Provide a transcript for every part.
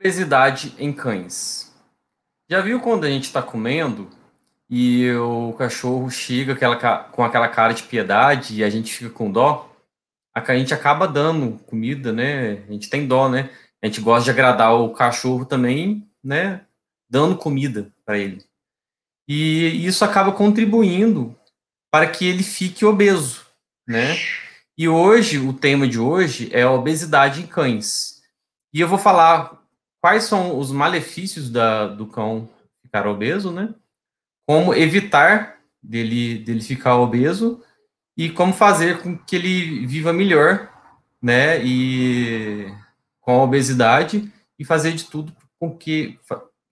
Obesidade em cães. Já viu quando a gente está comendo e o cachorro chega aquela, com aquela cara de piedade e a gente fica com dó? A gente acaba dando comida, né? A gente tem dó, né? A gente gosta de agradar o cachorro também, né? Dando comida para ele. E isso acaba contribuindo para que ele fique obeso, né? E hoje, o tema de hoje é a obesidade em cães. E eu vou falar Quais são os malefícios da, do cão ficar obeso, né? Como evitar dele, dele ficar obeso e como fazer com que ele viva melhor, né? E com a obesidade e fazer de tudo com que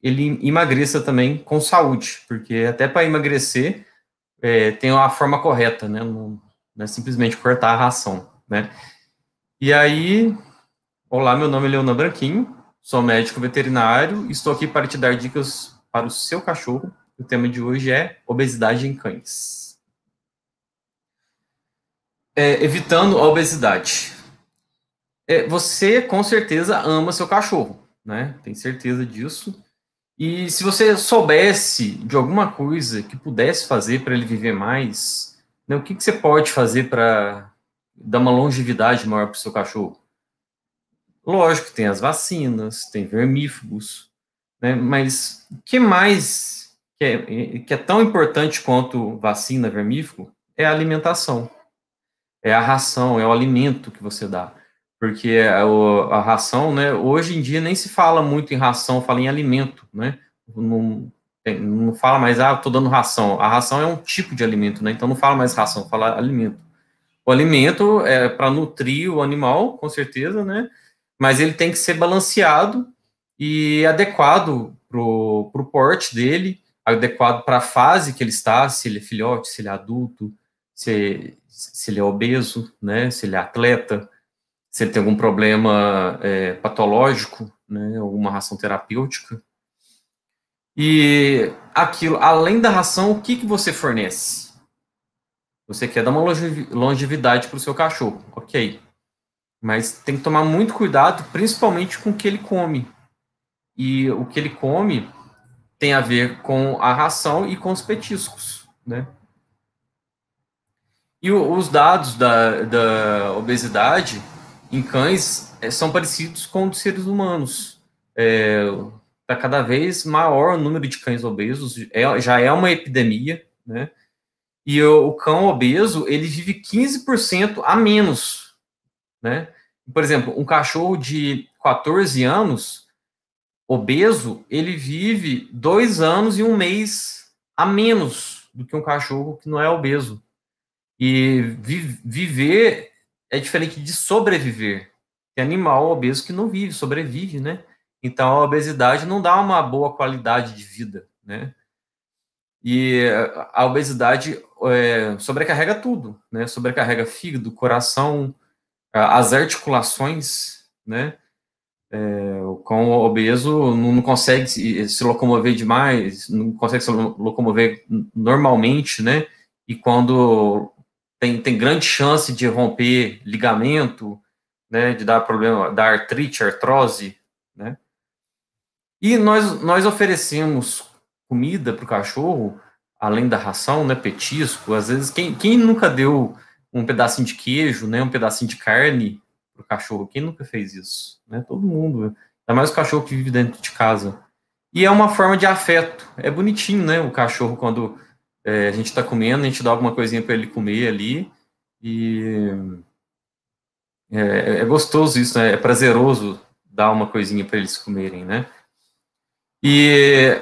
ele emagreça também com saúde, porque até para emagrecer é, tem uma forma correta, né? Não, não, é simplesmente cortar a ração, né? E aí, olá, meu nome é Leona Branquinho, Sou médico veterinário e estou aqui para te dar dicas para o seu cachorro. O tema de hoje é obesidade em cães. É, evitando a obesidade. É, você com certeza ama seu cachorro, né? Tem certeza disso. E se você soubesse de alguma coisa que pudesse fazer para ele viver mais, né, o que, que você pode fazer para dar uma longevidade maior para o seu cachorro? Lógico, tem as vacinas, tem vermífugos, né? Mas o que mais que é, que é tão importante quanto vacina, vermífugo, é a alimentação. É a ração, é o alimento que você dá. Porque é a, ração, né? Hoje em dia nem se fala muito em ração, fala em alimento, né? Não, não fala mais, ah, estou dando ração. A ração é um tipo de alimento, né? Então não fala mais ração, fala alimento. O alimento é para nutrir o animal, com certeza, né? mas ele tem que ser balanceado e adequado para o porte dele, adequado para a fase que ele está, se ele é filhote, se ele é adulto, se, se ele é obeso, né, se ele é atleta, se ele tem algum problema é, patológico, né, alguma ração terapêutica. E aquilo, além da ração, o que, que você fornece? Você quer dar uma longevidade para o seu cachorro, ok. Mas tem que tomar muito cuidado, principalmente com o que ele come. E o que ele come tem a ver com a ração e com os petiscos, né? E o, os dados da, da obesidade em cães é, são parecidos com os seres humanos. Está é, tá cada vez maior o número de cães obesos, é, já é uma epidemia, né? E o, o cão obeso, ele vive 15% a menos né? Por exemplo, um cachorro de 14 anos, obeso, ele vive dois anos e um mês a menos do que um cachorro que não é obeso. E vi viver é diferente de sobreviver. Tem animal obeso que não vive, sobrevive, né? Então a obesidade não dá uma boa qualidade de vida, né? E a obesidade é, sobrecarrega tudo, né? Sobrecarrega fígado, coração, ah, as articulações, né? É, o cão obeso não, consegue se, locomover demais, não consegue se locomover normalmente, né? E quando tem, tem grande chance de romper ligamento, né? De dar problema da artrite, artrose, né? E nós, nós oferecemos comida para o cachorro, além da ração, né? Petisco. Às vezes, quem, quem nunca deu um pedacinho de queijo, né, um pedacinho de carne pro cachorro. Quem nunca fez isso? Né? Todo mundo, ainda mais o cachorro que vive dentro de casa. E é uma forma de afeto. É bonitinho, né, o cachorro quando é, a gente está comendo, a gente dá alguma coisinha para ele comer ali e é, é, é, gostoso isso, né? É prazeroso dar uma coisinha para eles comerem, né? E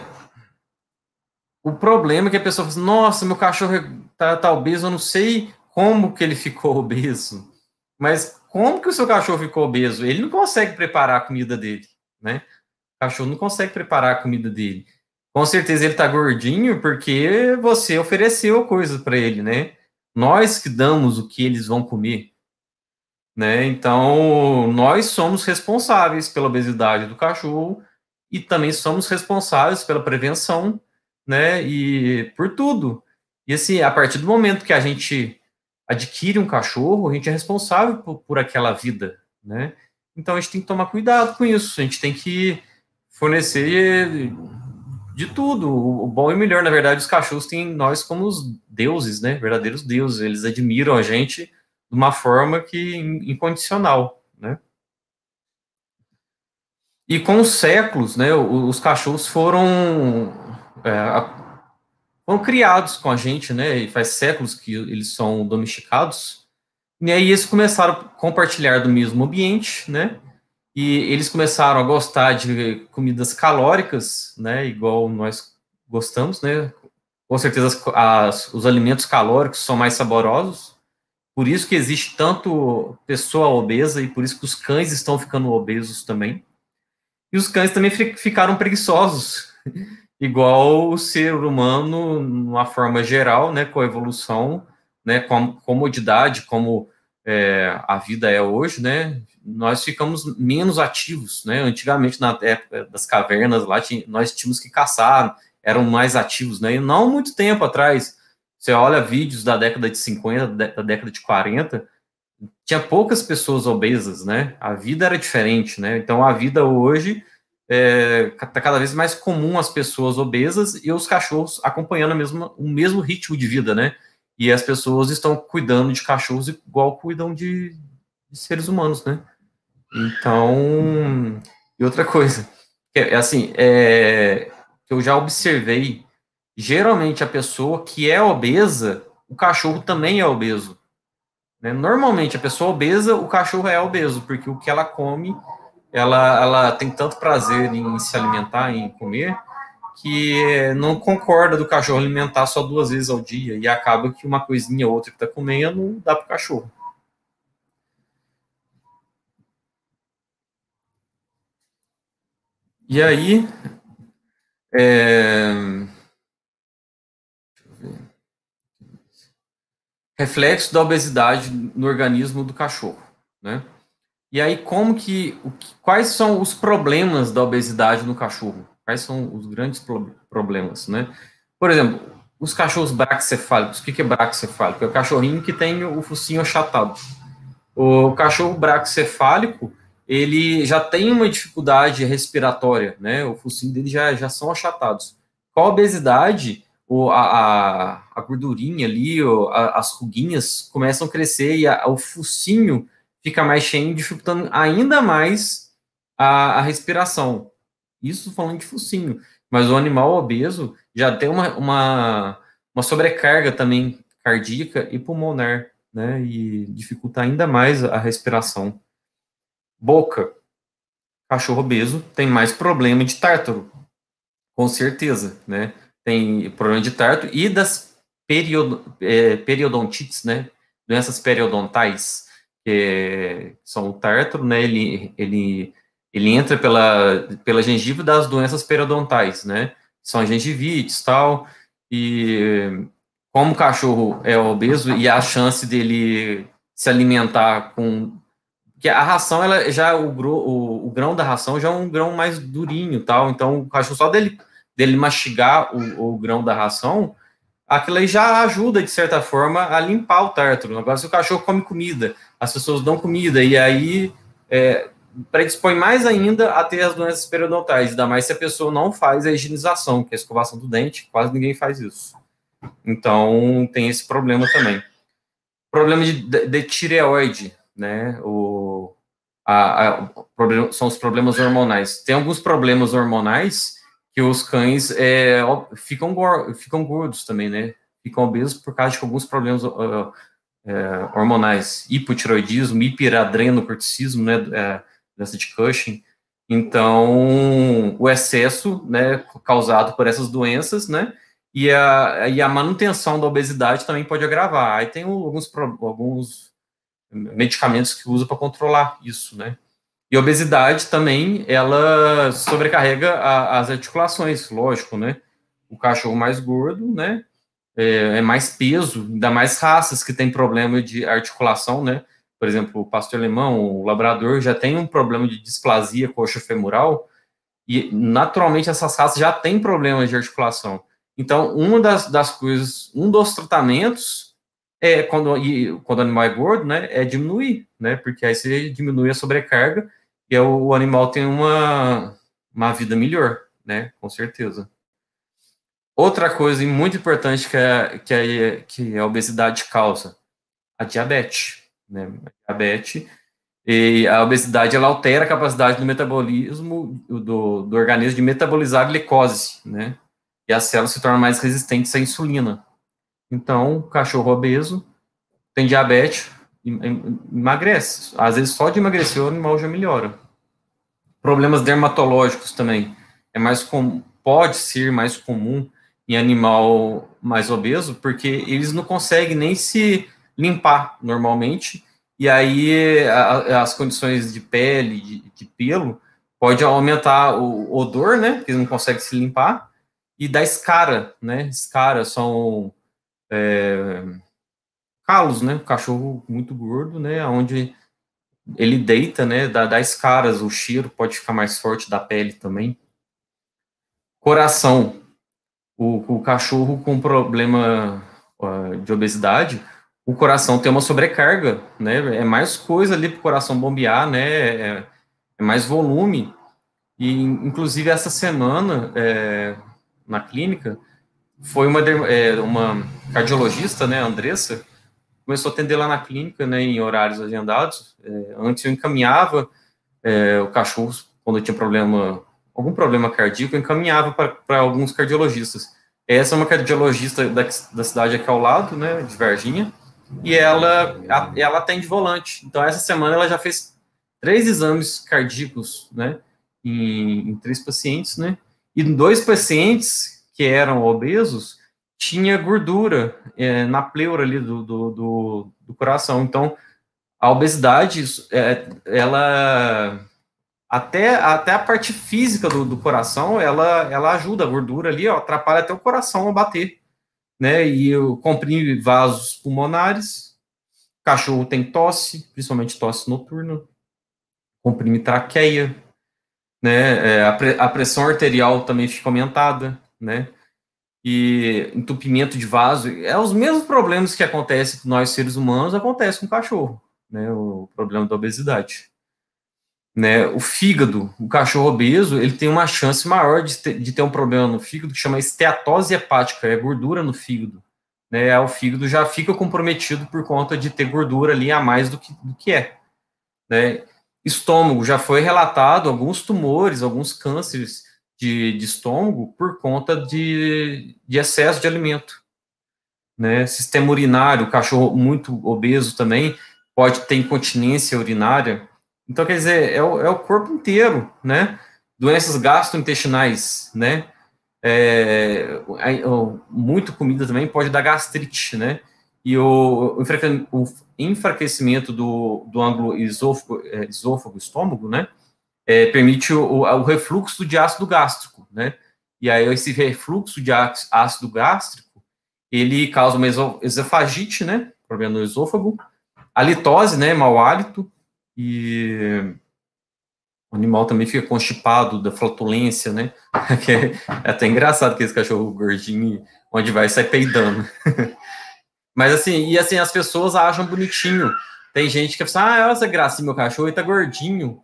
o problema é que a pessoa fala assim, nossa, meu cachorro é, tá, tá obeso, eu não sei como que ele ficou obeso, mas como que o seu cachorro ficou obeso? Ele não consegue preparar a comida dele, né? O cachorro não consegue preparar a comida dele. Com certeza ele tá gordinho porque você ofereceu coisa para ele, né? Nós que damos o que eles vão comer, né? Então, nós somos responsáveis pela obesidade do cachorro e também somos responsáveis pela prevenção, né? E por tudo. E assim, a partir do momento que a gente adquire um cachorro, a gente é responsável por, por aquela vida, né? Então a gente tem que tomar cuidado com isso, a gente tem que fornecer de tudo, o bom e o melhor. Na verdade, os cachorros têm nós como os deuses, né? Verdadeiros deuses, eles admiram a gente de uma forma que incondicional, né? E com os séculos, né, os cachorros foram é, foram criados com a gente, né? E faz séculos que eles são domesticados. E aí eles começaram a compartilhar do mesmo ambiente, né? E eles começaram a gostar de comidas calóricas, né? Igual nós gostamos, né? Com certeza as, as, os alimentos calóricos são mais saborosos. Por isso que existe tanto pessoa obesa e por isso que os cães estão ficando obesos também. E os cães também ficaram preguiçosos igual o ser humano, numa forma geral, né, com a evolução, né, com a comodidade, como é, a vida é hoje, né, nós ficamos menos ativos, né, antigamente na época das cavernas lá, nós tínhamos que caçar, eram mais ativos, né, e não muito tempo atrás, você olha vídeos da década de 50, da década de 40, tinha poucas pessoas obesas, né, a vida era diferente, né, então a vida hoje é, tá cada vez mais comum as pessoas obesas e os cachorros acompanhando a mesma, o mesmo ritmo de vida, né? E as pessoas estão cuidando de cachorros igual cuidam de, de seres humanos, né? Então, e outra coisa, é, é assim, é, eu já observei, geralmente a pessoa que é obesa, o cachorro também é obeso. Né? Normalmente a pessoa obesa, o cachorro é obeso, porque o que ela come ela, ela tem tanto prazer em se alimentar, em comer, que não concorda do cachorro alimentar só duas vezes ao dia e acaba que uma coisinha ou outra que está comendo dá para o cachorro. E aí, é... reflexo da obesidade no organismo do cachorro, né? E aí, como que. quais são os problemas da obesidade no cachorro? Quais são os grandes problemas, né? Por exemplo, os cachorros braxcefálicos. O que é braxcefálico? É o cachorrinho que tem o focinho achatado. O cachorro braxcefálico, ele já tem uma dificuldade respiratória, né? O focinho dele já, já são achatados. Com a obesidade, o, a, a, gordurinha ali, as ruguinhas começam a crescer e a, o focinho fica mais cheio, dificultando ainda mais a, a respiração. Isso falando de focinho. Mas o animal obeso já tem uma, uma, uma sobrecarga também cardíaca e pulmonar, né? E dificulta ainda mais a respiração. Boca. Cachorro obeso tem mais problema de tártaro, com certeza, né? Tem problema de tártaro e das period, é, eh, periodontites, né? Doenças periodontais que são o tártaro, né? Ele, ele, ele entra pela, pela gengiva das doenças periodontais, né? São gengivites tal. E como o cachorro é obeso e a chance dele se alimentar com. Porque a ração, ela já o, o, o grão da ração já é um grão mais durinho tal. Então, o cachorro só dele, dele mastigar o, o grão da ração aquilo aí já ajuda, de certa forma, a limpar o tártaro. Agora, se o cachorro come comida, as pessoas dão comida, e aí é, predispõe mais ainda a ter as doenças periodontais, ainda mais se a pessoa não faz a higienização, que é a escovação do dente, quase ninguém faz isso. Então, tem esse problema também. Problema de, de, tireoide, né? O, a, a, problema, são os problemas hormonais. Tem alguns problemas hormonais que os cães é, ficam, ficam gordos também, né? Ficam obesos por causa de alguns problemas uh, é, hormonais, hipotiroidismo, hiperadrenocorticismo, né, é, de Cushing. Então, o excesso, né, causado por essas doenças, né, e a, e a manutenção da obesidade também pode agravar. Aí tem alguns, alguns medicamentos que usa para controlar isso, né. E obesidade também, ela sobrecarrega a, as articulações, lógico, né? O cachorro mais gordo, né? É, é, mais peso, ainda mais raças que têm problema de articulação, né? Por exemplo, o pastor alemão, o labrador, já tem um problema de displasia coxa femoral, e naturalmente essas raças já têm problemas de articulação. Então, uma das, das coisas, um dos tratamentos é quando, e, quando o animal é gordo, né? É diminuir, né? Porque aí você diminui a sobrecarga e é o, o animal tem uma, uma vida melhor, né? Com certeza. Outra coisa muito importante que, é, que, é, que é a obesidade causa, a diabetes. Né? A diabetes e a obesidade ela altera a capacidade do metabolismo do, do organismo de metabolizar a glicose, né? E as células se tornam mais resistentes à insulina. Então, o cachorro obeso tem diabetes, emagrece. Às vezes só de emagrecer o animal já melhora. Problemas dermatológicos também. É mais com, pode ser mais comum em animal mais obeso, porque eles não conseguem nem se limpar normalmente, e aí a, as condições de pele, de, de, pelo, pode aumentar o odor, né, porque eles não conseguem se limpar, e da escara, né, escara são... É, Carlos, né? cachorro muito gordo, né? Onde ele deita, né? Dá, dá escaras, o cheiro pode ficar mais forte da pele também. Coração. O, o cachorro com problema uh, de obesidade, o coração tem uma sobrecarga, né? É mais coisa ali para o coração bombear, né? É, é, mais volume. E, inclusive, essa semana, é, na clínica, foi uma, é, uma cardiologista, né, Andressa, começou a atender lá na clínica, né, em horários agendados. É, antes eu encaminhava é, o cachorro, quando tinha problema, algum problema cardíaco, eu encaminhava para alguns cardiologistas. Essa é uma cardiologista da, da cidade aqui ao lado, né, de Varginha, e ela, a, ela atende volante. Então, essa semana ela já fez três exames cardíacos, né, em, em três pacientes, né, e dois pacientes que eram obesos, tinha gordura é, na pleura ali do, do, do, do, coração. Então, a obesidade, é, ela até, até a parte física do, do coração, ela, ela ajuda a gordura ali, ó, atrapalha até o coração a bater, né? E eu comprime vasos pulmonares, cachorro tem tosse, principalmente tosse noturna, comprime traqueia, né? É, a, pre, a pressão arterial também fica aumentada, né? e entupimento de vaso, é os mesmos problemas que acontecem com nós seres humanos, acontece com o cachorro, né, o problema da obesidade. Né, o fígado, o cachorro obeso, ele tem uma chance maior de ter, de ter um problema no fígado que chama esteatose hepática, é gordura no fígado. Né, o fígado já fica comprometido por conta de ter gordura ali a mais do que, do que é. Né. Estômago, já foi relatado alguns tumores, alguns cânceres de, de estômago por conta de, de excesso de alimento. Né? Sistema urinário, cachorro muito obeso também pode ter incontinência urinária. Então, quer dizer, é o, é o corpo inteiro, né? Doenças gastrointestinais, né? É, muito comida também pode dar gastrite, né? E o, o enfraquecimento do, do ângulo esôfago, é, esôfago, estômago, né? é, permite o, o, refluxo de ácido gástrico, né? E aí esse refluxo de ácido gástrico, ele causa uma esofagite, né? Problema no esôfago, halitose, né? Mau hálito e o animal também fica constipado da flatulência, né? é até engraçado que esse cachorro gordinho, onde vai, sai peidando. Mas assim, e assim, as pessoas acham bonitinho. Tem gente que fala, assim, ah, olha essa gracinha, meu cachorro, ele tá gordinho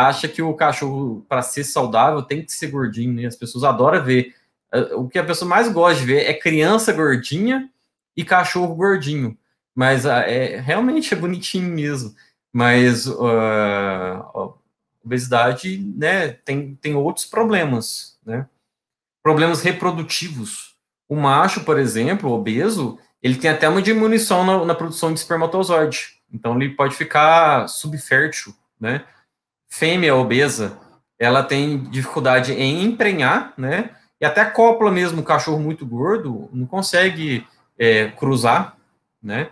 acha que o cachorro, para ser saudável, tem que ser gordinho, né? As pessoas adoram ver. É, o que a pessoa mais gosta de ver é criança gordinha e cachorro gordinho. Mas ah, é, realmente é bonitinho mesmo. Mas uh, obesidade né, tem, tem outros problemas, né? Problemas reprodutivos. O macho, por exemplo, obeso, ele tem até uma diminuição na, na produção de espermatozoide. Então, ele pode ficar subfértil, né? fêmea obesa, ela tem dificuldade em emprenhar, né? E até copla mesmo, o cachorro muito gordo não consegue é, cruzar, né?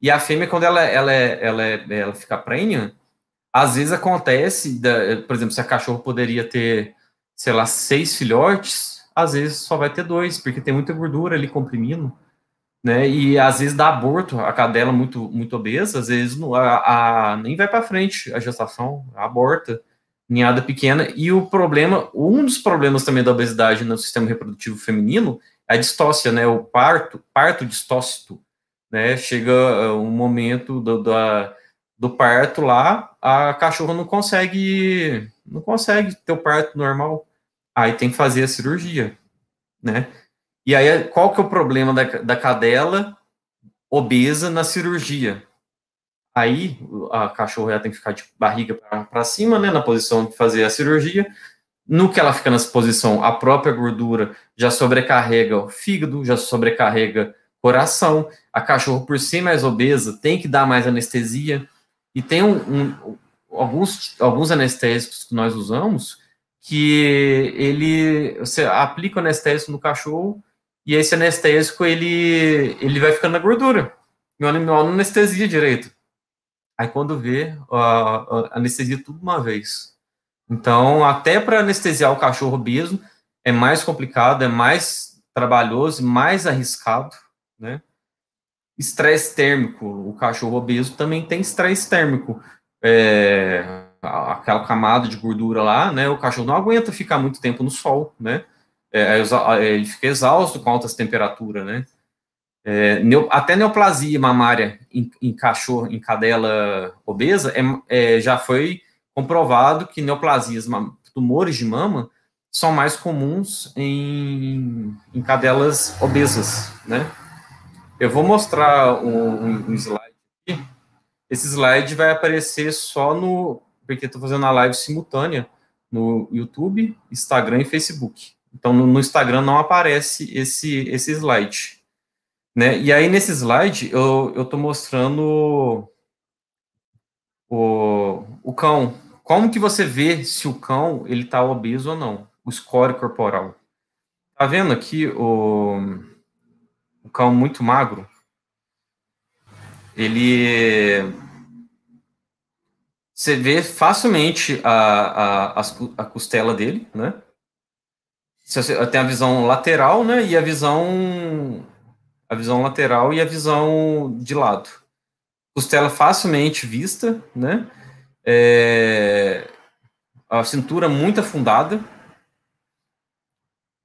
E a fêmea, quando ela, ela, ela, ela fica prenha, às vezes acontece, da, por exemplo, se a cachorro poderia ter, sei lá, seis filhotes, às vezes só vai ter dois, porque tem muita gordura ali comprimindo né? E às vezes dá aborto, a cadela muito muito obesa, às vezes não, a, a nem vai para frente a gestação, aborta, ninhada pequena. E o problema, um dos problemas também da obesidade no sistema reprodutivo feminino é a distócia, né? O parto, parto distócito, né? Chega eh, um momento do, da, do parto lá, a cachorra não consegue não consegue ter o parto normal. Aí tem que fazer a cirurgia, né? E aí, qual que é o problema da, da cadela obesa na cirurgia? Aí, a cachorra tem que ficar de barriga para cima, né, na posição de fazer a cirurgia. No que ela fica nessa posição, a própria gordura já sobrecarrega o fígado, já sobrecarrega o coração. A cachorra, por ser mais obesa, tem que dar mais anestesia. E tem um, um, alguns, alguns anestésicos que nós usamos que ele você aplica o anestésico no cachorro e esse anestésico, ele, ele vai ficando na gordura. E o animal não anestesia direito. Aí quando vê, anestesia tudo uma vez. Então, até para anestesiar o cachorro obeso, é mais complicado, é mais trabalhoso, mais arriscado, né? Estresse térmico. O cachorro obeso também tem estresse térmico. É, aquela camada de gordura lá, né? O cachorro não aguenta ficar muito tempo no sol, né? É, é, ele fica exausto com altas temperaturas, né? É, neo, até neoplasia mamária em, em, cachorro, em cadela obesa, é, é, já foi comprovado que neoplasias, tumores de mama, são mais comuns em, em cadelas obesas, né? Eu vou mostrar um, um slide aqui. Esse slide vai aparecer só no... Porque estou fazendo a live simultânea no YouTube, Instagram e Facebook. Então, no, no Instagram não aparece esse, esse slide. Né? E aí, nesse slide, eu estou mostrando o, o cão. Como que você vê se o cão ele está obeso ou não? O score corporal. Tá vendo aqui o, o cão muito magro? Ele você vê facilmente a, a, a, costela dele, né? tem a visão lateral, né? E a visão a visão lateral e a visão de lado. Costela facilmente vista, né? É, a cintura muito afundada.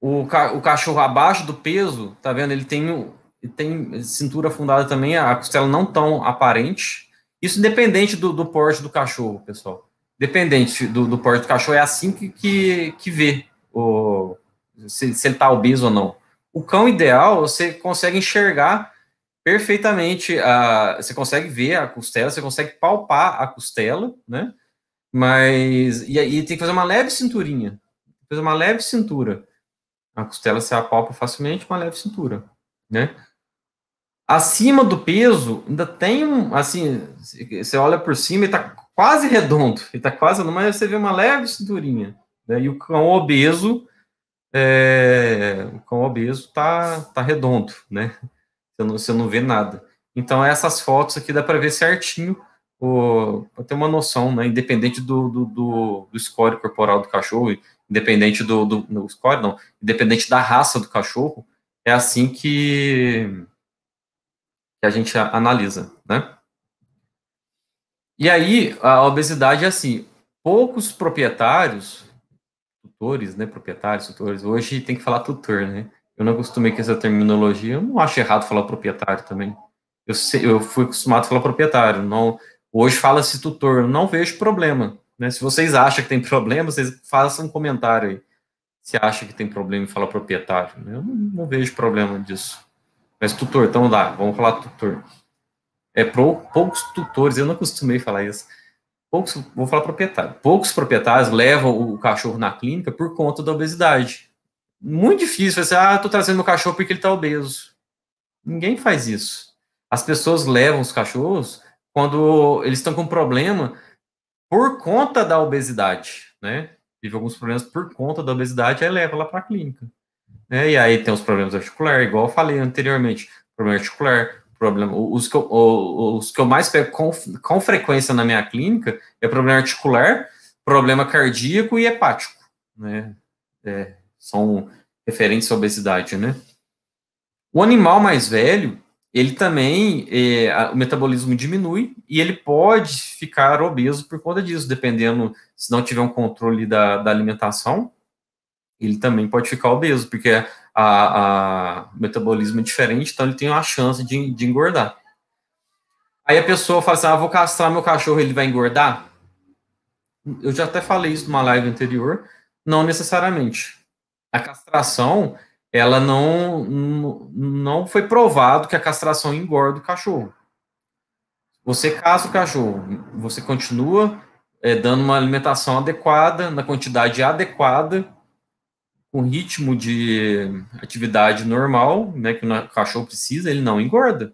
O, ca, o cachorro abaixo do peso, tá vendo? Ele tem, ele tem cintura afundada também, a costela não tão aparente. Isso independente do, do porte do cachorro, pessoal. Dependente do, do porte do cachorro, é assim que, que, que vê o, se, se ele está obeso ou não. O cão ideal, você consegue enxergar perfeitamente, a, você consegue ver a costela, você consegue palpar a costela, né? Mas, e aí tem que fazer uma leve cinturinha, fazer uma leve cintura. A costela se apalpa facilmente, uma leve cintura, né? Acima do peso, ainda tem um, assim, você olha por cima e tá quase redondo, ele tá quase, mas você vê uma leve cinturinha, né? E o cão obeso, é, o cão obeso tá, tá redondo, né? Você não, você não vê nada. Então, essas fotos aqui dá para ver certinho, para ter uma noção, né? Independente do, do, do, do score corporal do cachorro, independente do, do, do score, não, independente da raça do cachorro, é assim que, que a gente analisa, né? E aí, a obesidade é assim, poucos proprietários tutores, né, proprietários, tutores, hoje tem que falar tutor, né? Eu não acostumei com essa terminologia, eu não acho errado falar proprietário também. Eu, sei, eu fui acostumado a falar proprietário, não, hoje fala-se tutor, eu não vejo problema, né? Se vocês acham que tem problema, vocês façam um comentário aí. Se acha que tem problema em falar proprietário, né? eu não, não vejo problema disso. Mas tutor, então dá, vamos falar tutor. É, para poucos tutores, eu não acostumei falar isso poucos, vou falar proprietário, poucos proprietários levam o cachorro na clínica por conta da obesidade. Muito difícil, você, ah, estou trazendo meu cachorro porque ele tá obeso. Ninguém faz isso. As pessoas levam os cachorros quando eles estão com problema por conta da obesidade, né? Tive alguns problemas por conta da obesidade, aí leva lá para a clínica. Né? E aí tem os problemas articulares, igual eu falei anteriormente, problema articular, problema. Os que eu, os que eu mais pego com, com frequência na minha clínica é problema articular, problema cardíaco e hepático, né? É, são referentes à obesidade, né? O animal mais velho, ele também, é, o metabolismo diminui e ele pode ficar obeso por conta disso, dependendo, se não tiver um controle da, da alimentação, ele também pode ficar obeso, porque a, a metabolismo é diferente, então ele tem uma chance de, de engordar. Aí a pessoa fala assim, ah, vou castrar meu cachorro, ele vai engordar? Eu já até falei isso numa live anterior, não necessariamente. A castração, ela não, não foi provado que a castração engorda o cachorro. Você castra o cachorro, você continua é, dando uma alimentação adequada, na quantidade adequada, com ritmo de atividade normal, né, que o cachorro precisa, ele não engorda.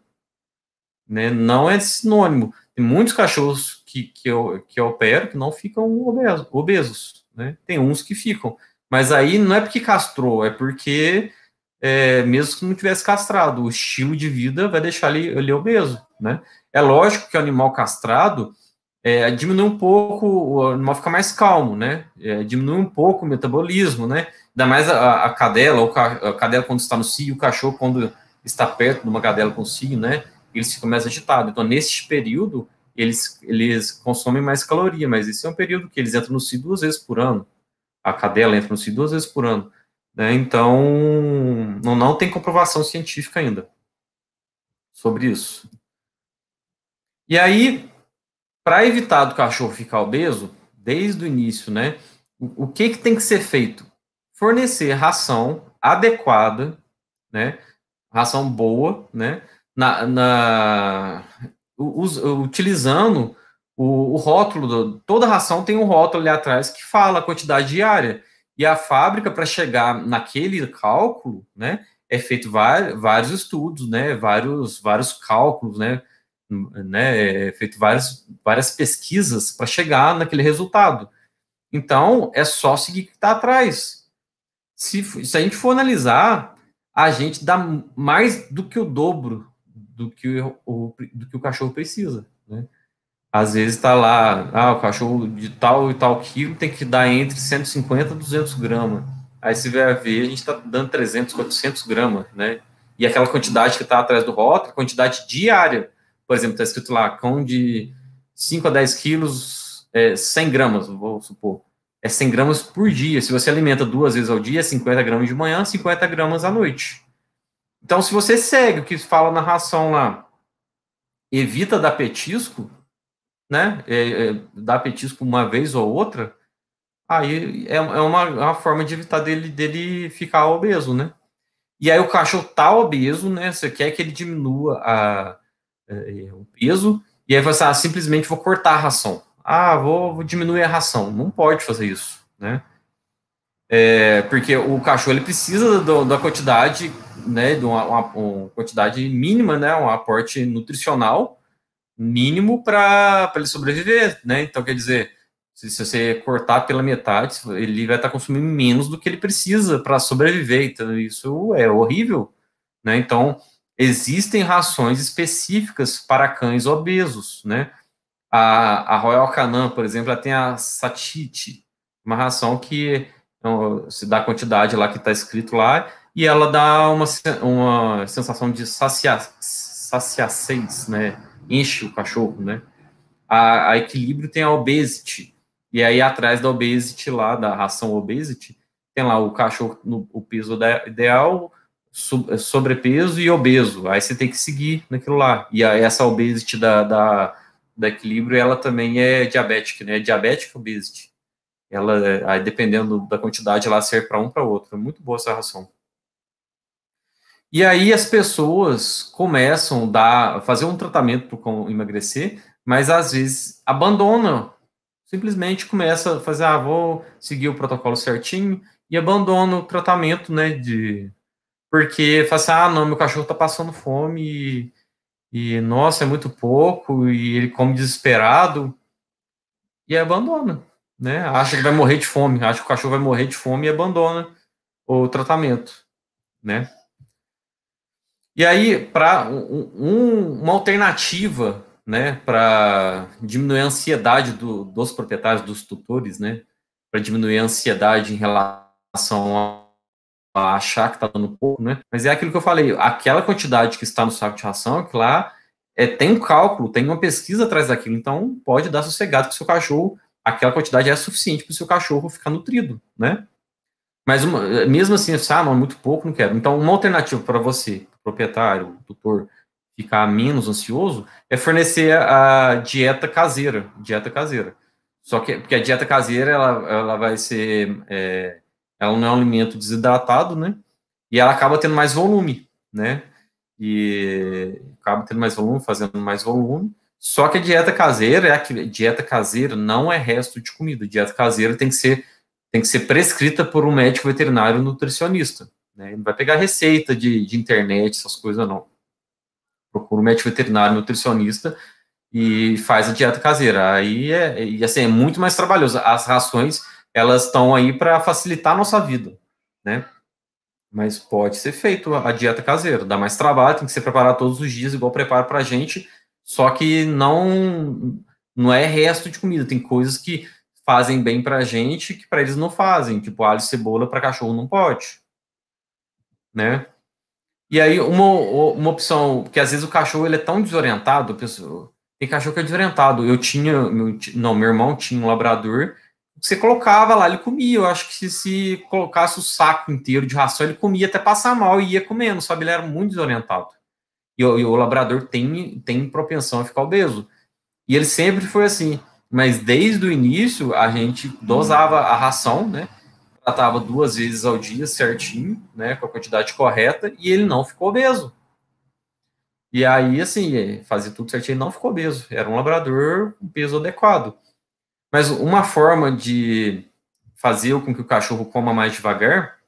Né? Não é sinônimo. Tem muitos cachorros que, que, eu, que eu opero que não ficam obesos, obesos né? Tem uns que ficam. Mas aí não é porque castrou, é porque, é, mesmo que não tivesse castrado, o estilo de vida vai deixar ele, ele obeso, né? É lógico que o animal castrado é, diminui um pouco, o animal fica mais calmo, né? É, diminui um pouco o metabolismo, né? Ainda mais a, a cadela, ou ca, a cadela quando está no cio, o cachorro quando está perto de uma cadela com cio, né? Eles ficam mais agitados. Então, nesse período, eles, eles consomem mais caloria, mas esse é um período que eles entram no cio duas vezes por ano. A cadela entra no cio duas vezes por ano. Né? Então, não, não tem comprovação científica ainda sobre isso. E aí, para evitar do cachorro ficar obeso, desde o início, né? O, o que, que tem que ser feito? fornecer ração adequada, né? Ração boa, né? Na, na us, utilizando o, o rótulo, do, toda ração tem um rótulo ali atrás que fala a quantidade diária. E a fábrica, para chegar naquele cálculo, né? É feito vários estudos, né? Vários, vários cálculos, né? né, é feito várias, várias pesquisas para chegar naquele resultado. Então, é só seguir que está atrás se, se a gente for analisar, a gente dá mais do que o dobro do que o, do que o cachorro precisa, né? Às vezes está lá, ah, o cachorro de tal e tal quilo tem que dar entre 150 e 200 gramas. Aí se vier a ver, a gente está dando 300, 400 gramas, né? E aquela quantidade que está atrás do rótulo, quantidade diária. Por exemplo, está escrito lá, cão de 5 a 10 quilos, é, 100 gramas, vou supor é 100 gramas por dia. Se você alimenta duas vezes ao dia, 50 gramas de manhã, 50 gramas à noite. Então, se você segue o que fala na ração lá, evita dar petisco, né? É, é, dar petisco uma vez ou outra, aí é, é uma, é uma, forma de evitar dele, dele ficar obeso, né? E aí o cachorro tá obeso, né? Você quer que ele diminua a, é, o peso, e aí você assim, ah, simplesmente vou cortar a ração ah, vou, vou diminuir a ração. Não pode fazer isso, né? É, porque o cachorro ele precisa do, da quantidade, né, de uma, uma, uma, quantidade mínima, né, um aporte nutricional mínimo para ele sobreviver, né? Então quer dizer, se, se, você cortar pela metade, ele vai estar tá consumindo menos do que ele precisa para sobreviver. Então isso é horrível, né? Então existem rações específicas para cães obesos, né? A, a Royal Canin, por exemplo, ela tem a Satite, uma ração que é se dá a quantidade lá que está escrito lá, e ela dá uma, uma sensação de sacia, né? Enche o cachorro, né? A, a, Equilíbrio tem a Obesity, e aí atrás da Obesity lá, da ração Obesity, tem lá o cachorro no o peso da, ideal, sobrepeso e obeso. Aí você tem que seguir naquilo lá. E essa obesity da, da, da Equilíbrio, ela também é diabética, né? É diabética obesity. Ela, é, aí, dependendo da quantidade, ela serve para um para outro. É muito boa essa ração. E aí as pessoas começam a dar, fazer um tratamento para emagrecer, mas às vezes abandonam. Simplesmente começa a fazer, ah, vou seguir o protocolo certinho e abandona o tratamento, né, de... Porque faz assim, ah, não, meu cachorro está passando fome e e nossa, é muito pouco, e ele come desesperado e abandona, né? Acha que vai morrer de fome, acha que o cachorro vai morrer de fome e abandona o tratamento, né? E aí, para um, uma alternativa, né, para diminuir a ansiedade do, dos proprietários, dos tutores, né, para diminuir a ansiedade em relação achar que está dando pouco, né? Mas é aquilo que eu falei, aquela quantidade que está no saco de ração, que lá é, tem um cálculo, tem uma pesquisa atrás daquilo, então pode dar sossegado que o seu cachorro, aquela quantidade é suficiente para o seu cachorro ficar nutrido, né? Mas uma, mesmo assim, ah, não, muito pouco, não quero. Então, uma alternativa para você, proprietário, doutor, ficar menos ansioso, é fornecer a dieta caseira, dieta caseira. Só que, porque a dieta caseira, ela, ela vai ser... É, ela não é um alimento desidratado, né? E ela acaba tendo mais volume, né? E acaba tendo mais volume, fazendo mais volume. Só que a dieta caseira é a dieta caseira não é resto de comida. A dieta caseira tem que ser tem que ser prescrita por um médico veterinário nutricionista. Né? Ele não vai pegar receita de, de internet, essas coisas, não. Procura um médico veterinário nutricionista e faz a dieta caseira. Aí é, e assim, é muito mais trabalhoso. As rações elas estão aí para facilitar a nossa vida, né? Mas pode ser feito a dieta caseira, dá mais trabalho, tem que ser preparado todos os dias, igual prepara para a gente, só que não não é resto de comida, tem coisas que fazem bem para a gente que para eles não fazem, tipo alho e cebola para cachorro não pode, né? E aí uma, uma opção, que às vezes o cachorro ele é tão desorientado, pessoal. tem cachorro que é desorientado. Eu tinha, meu, não, meu irmão tinha um labrador você colocava lá, ele comia. Eu acho que se, se colocasse o saco inteiro de ração, ele comia até passar mal e ia comendo, sabe? Ele era muito desorientado. E, o, e o labrador tem, tem propensão a ficar obeso. E ele sempre foi assim. Mas desde o início, a gente dosava a ração, né? Tratava duas vezes ao dia certinho, né? Com a quantidade correta, e ele não ficou obeso. E aí, assim, fazia tudo certinho, ele não ficou obeso. Era um labrador com peso adequado. Mas uma forma de fazer com que o cachorro coma mais devagar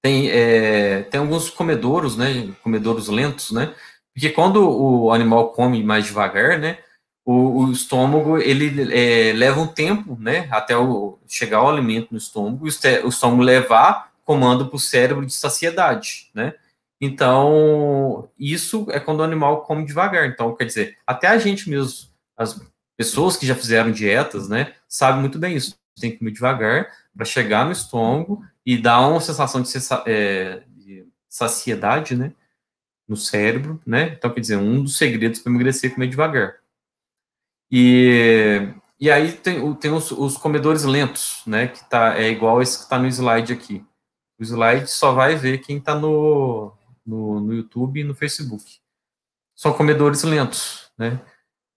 tem, é, tem alguns comedouros, né? Comedouros lentos, né? Porque quando o animal come mais devagar, né? O, o estômago ele é, leva um tempo, né? Até o, chegar o alimento no estômago, o estômago levar comando para o cérebro de saciedade, né? Então, isso é quando o animal come devagar. Então, quer dizer, até a gente mesmo, as pessoas que já fizeram dietas, né, sabem muito bem isso. Tem que comer devagar para chegar no estômago e dar uma sensação de, é, de saciedade, né, no cérebro, né. Então, quer dizer, um dos segredos para emagrecer é comer devagar. E, e aí tem, tem os, os comedores lentos, né, que tá, é igual esse que está no slide aqui. O slide só vai ver quem está no, no, no YouTube e no Facebook. São comedores lentos, né?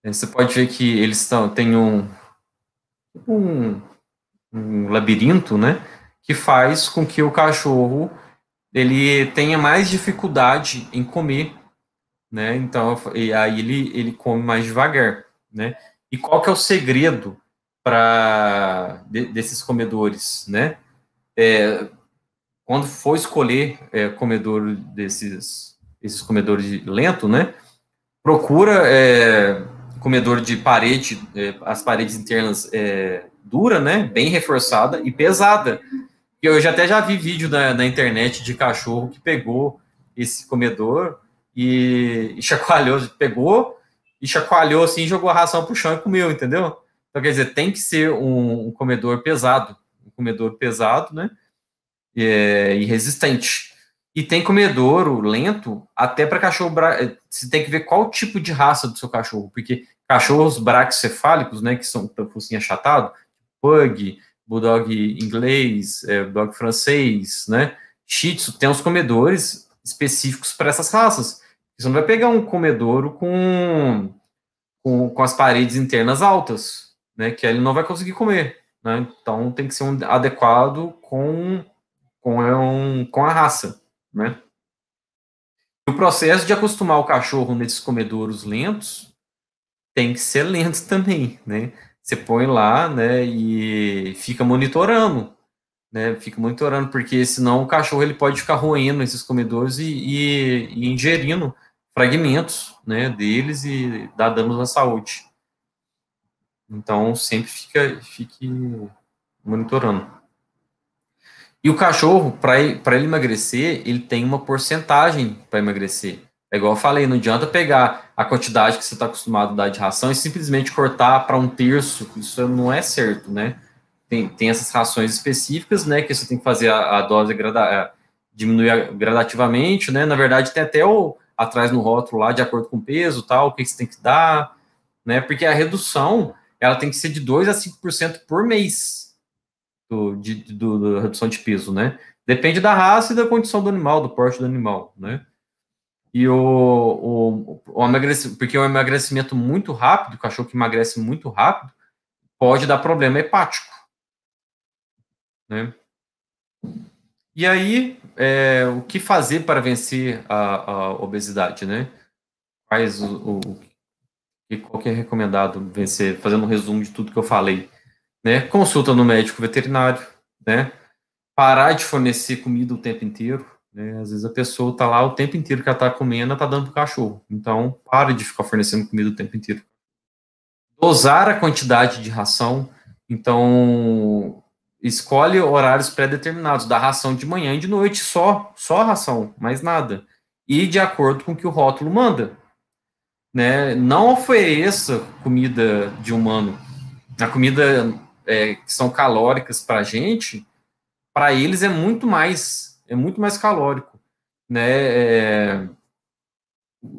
É, você pode ver que eles têm um, tipo um, um labirinto, né? Que faz com que o cachorro ele tenha mais dificuldade em comer, né? Então, e aí ele, ele come mais devagar, né? E qual que é o segredo para de, desses comedores, né? É, quando for escolher é, comedor desses esses comedores de lento, né? Procura é, comedor de parede, é, as paredes internas é, dura, né? Bem reforçada e pesada. Eu já até já vi vídeo na, na internet de cachorro que pegou esse comedor e, e, chacoalhou, pegou e chacoalhou assim, jogou a ração pro chão e comeu, entendeu? Então, quer dizer, tem que ser um, um comedor pesado, um comedor pesado, né? e é, resistente. E tem comedouro lento até para cachorro. Bra... Eh, você tem que ver qual tipo de raça do seu cachorro, porque cachorros braxcefálicos, né, que são com focinho achatado, pug, bulldog inglês, é, bulldog francês, né, shih tzu, tem os comedores específicos para essas raças. Você não vai pegar um comedouro com, com, com as paredes internas altas, né, que ele não vai conseguir comer. Né? Então tem que ser um adequado com, com, é um, com a raça né? O processo de acostumar o cachorro nesses comedouros lentos tem que ser lento também, né? Você põe lá, né, e fica monitorando, né? Fica monitorando porque senão o cachorro ele pode ficar roendo esses comedouros e, e, e ingerindo fragmentos, né, deles e dá danos à saúde. Então sempre fica, fique monitorando. E o cachorro, para ele, emagrecer, ele tem uma porcentagem para emagrecer. É igual eu falei, não adianta pegar a quantidade que você está acostumado a dar de ração e simplesmente cortar para um terço, isso não é certo, né? Tem, tem essas rações específicas, né, que você tem que fazer a, a dose grada, diminuir gradativamente, né? Na verdade, tem até o atrás no rótulo lá, de acordo com o peso, tal, o que você tem que dar, né? Porque a redução, ela tem que ser de 2 a 5% por mês, do, de, do, da redução de peso, né? Depende da raça e da condição do animal, do porte do animal, né? E o, o, o emagrecimento, porque o é emagrecimento muito rápido, o cachorro que emagrece muito rápido, pode dar problema hepático, né? E aí, é, o que fazer para vencer a, a obesidade, né? Quais o, o, qual que é recomendado vencer, fazendo um resumo de tudo que eu falei né? Consulta no médico veterinário, né? Parar de fornecer comida o tempo inteiro, né? Às vezes a pessoa tá lá o tempo inteiro que ela tá comendo, ela tá dando pro cachorro. Então, para de ficar fornecendo comida o tempo inteiro. Dosar a quantidade de ração. Então, escolhe horários pré-determinados, da ração de manhã e de noite só, só ração, mais nada. E de acordo com o que o rótulo manda. Né? Não ofereça comida de humano. A comida é, que são calóricas para a gente, para eles é muito mais, é muito mais calórico, né? É,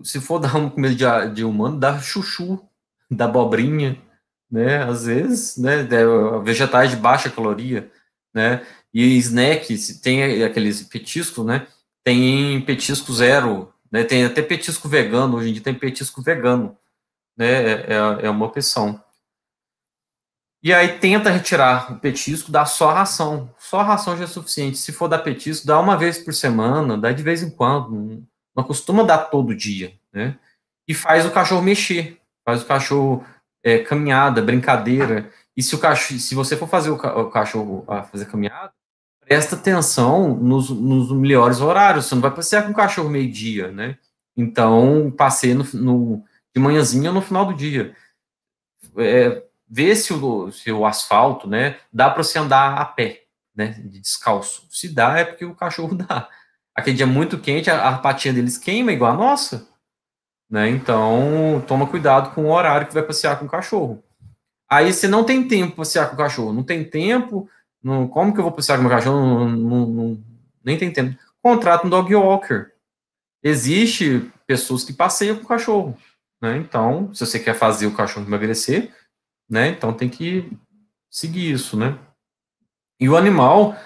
se for dar um comer de, de, humano, dá chuchu, dá abobrinha, né? Às vezes, né? É, vegetais de baixa caloria, né? E snack, se tem aqueles petiscos, né? Tem petisco zero, né? Tem até petisco vegano, hoje em dia tem petisco vegano, né? É, é, é uma opção. E aí tenta retirar o petisco, dá só ração. Só ração já é suficiente. Se for dar petisco, dá uma vez por semana, dá de vez em quando. Não costuma dar todo dia, né? E faz o cachorro mexer, faz o cachorro é, caminhada, brincadeira. E se o cachorro, se você for fazer o, ca o cachorro fazer caminhada, presta atenção nos, nos, melhores horários. Você não vai passear com o cachorro meio-dia, né? Então, passeia no, no, de manhãzinha ou no final do dia. É, ver se o, se o asfalto, né, dá para você andar a pé, né, descalço. Se dá, é porque o cachorro dá. Aquele dia muito quente, a, a patinha deles queima igual a nossa. Né? Então, toma cuidado com o horário que vai passear com o cachorro. Aí você não tem tempo para passear com o cachorro. Não tem tempo. Não, como que eu vou passear com o meu cachorro? Não, não, não, nem tem tempo. Contrata um dog walker. Existe pessoas que passeiam com o cachorro. Né? Então, se você quer fazer o cachorro emagrecer, né? Então tem que seguir isso, né? E o animal,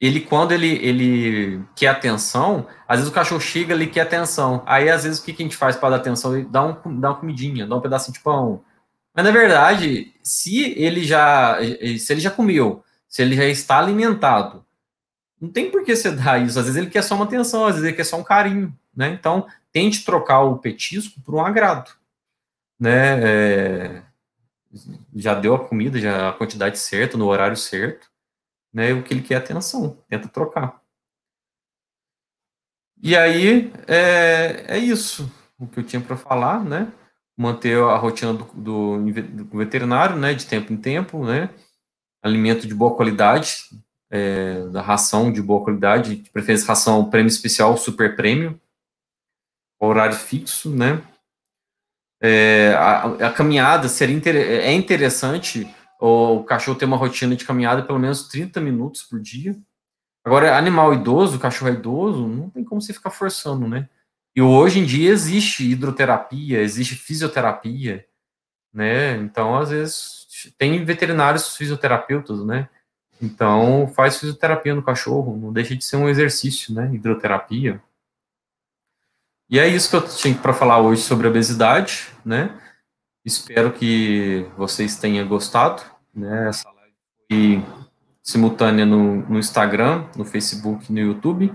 ele quando ele, ele quer atenção, às vezes o cachorro chega ali quer atenção. Aí às vezes o que, que a gente faz para dar atenção? Ele dá, um, dá uma comidinha, dá um pedacinho de pão. Mas na verdade, se ele já se ele já comeu, se ele já está alimentado, não tem por que você dar isso. Às vezes ele quer só uma atenção, às vezes ele quer só um carinho, né? Então tente trocar o petisco por um agrado, né? É já deu a comida, já a quantidade certa, no horário certo, né? O que ele quer é atenção, tenta trocar. E aí é, é isso o que eu tinha para falar, né? Manter a rotina do, do, do, veterinário, né? De tempo em tempo, né? Alimento de boa qualidade, é, da ração de boa qualidade, de preferência ração prêmio especial, super prêmio, horário fixo, né? é, a, a, caminhada seria inter, é, é interessante o, o, cachorro ter uma rotina de caminhada pelo menos 30 minutos por dia. Agora, animal idoso, cachorro é idoso, não tem como você ficar forçando, né? E hoje em dia existe hidroterapia, existe fisioterapia, né? Então, às vezes, tem veterinários fisioterapeutas, né? Então, faz fisioterapia no cachorro, não deixa de ser um exercício, né? Hidroterapia. E é isso que eu tinha para falar hoje sobre obesidade, né? Espero que vocês tenham gostado, né? Essa live foi simultânea no, no Instagram, no Facebook, no YouTube.